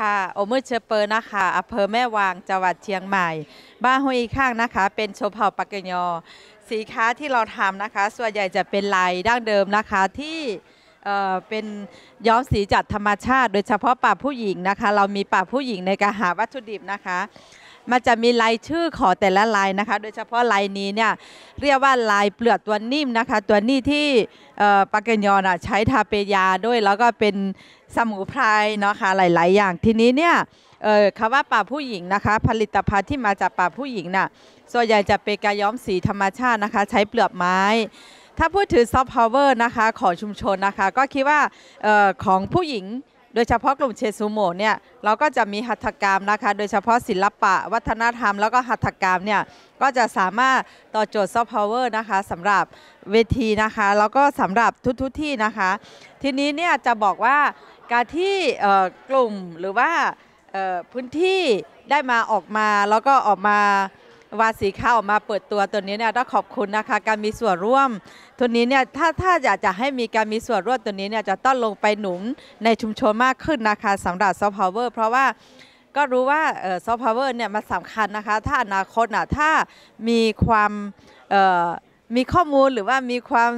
ค่ะโอมือเชเปอร์นะคะอำเภอแม่วางจังหวัดเชียงใหม่บ้านห้วยข้างนะคะ เป็นโชเผ่าปักกยอสีค้าที่เราทำนะคะ ส่วนใหญ่จะเป็นลายดั้งเดิมนะคะที่เป็นย้อมสีจากธรรมชาติ โดยเฉพาะป่าผู้หญิงนะคะ เรามีป่าผู้หญิงในการหาวัตถุดิบนะคะมันจะมีลายชื่อขอแต่ละลายนะคะ โดยเฉพาะลายนี้เนี่ยเรียกว่าลายเปลือกตัวนิ่มนะคะ ตัวนี้ที่ปากเกยอนใช้ทาเปยาด้วยแล้วก็เป็นสมุนไพรเนาะคะ่ะหลายๆอย่าง ทีนี้เนี่ยคำว่าป่าผู้หญิงนะคะ ผลิตภัณฑ์ที่มาจากป่าผู้หญิงน่ะส่วนใหญ่จะเป็นการย้อมสีธรรมชาตินะคะใช้เปลือกไม้ ถ้าพูดถึงซอฟต์พาวเวอร์นะคะของชุมชนนะคะ ก็คิดว่าออของผู้หญิงโดยเฉพาะกลุ่มเชซูโมเนี่ยเราก็จะมีหัตถกรรมนะคะ โดยเฉพาะศิลปะวัฒนธรรมแล้วก็หัตถกรรมเนี่ยก็จะสามารถต่อโจทย์ซอฟต์พาวเวอร์นะคะสำหรับเวทีนะคะ แล้วก็สำหรับทุกทุกที่นะคะ ทีนี้เนี่ยจะบอกว่าการที่กลุ่มหรือว่าพื้นที่ได้มาออกมาแล้วก็ออกมาวาสีข้าวออกมาเปิดตัวตัวนี้เนี่ยต้องขอบคุณนะคะการมีส่วนร่วมตัวนี้เนี่ยถ้าถ้าอยากจะให้มีการมีส่วนร่วมตัวนี้เนี่ยจะต้องลงไปหนุนในชุมชนมากขึ้นนะคะสำหรับซอฟต์พาวเวอร์เพราะว่า ก็รู้ว่าซอฟต์พาวเวอร์เนี่ยมันสำคัญนะคะ ถ้าอนาคตอ่ะถ้ามีความมีข้อมูลหรือว่ามีความ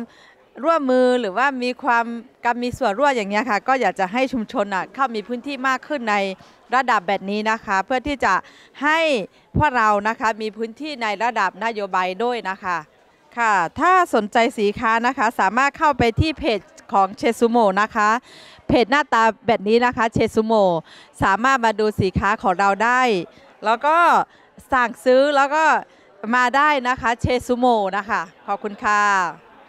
ร่วมมือหรือว่ามีความการมีส่วนร่วมอย่างนี้ค่ะ ก็อยากจะให้ชุมชนเข้ามีพื้นที่มากขึ้นในระดับแบบนี้นะคะ เพื่อที่จะให้พวกเรานะคะมีพื้นที่ในระดับนโยบายด้วยนะคะค่ะ ถ้าสนใจสีค้านะคะสามารถเข้าไปที่เพจของเชซูโมนะคะ เพจหน้าตาแบบนี้นะคะเชซูโมสามารถมาดูสีค้าของเราได้ แล้วก็สั่งซื้อแล้วก็มาได้นะคะเชซูโมนะคะ ขอบคุณค่ะ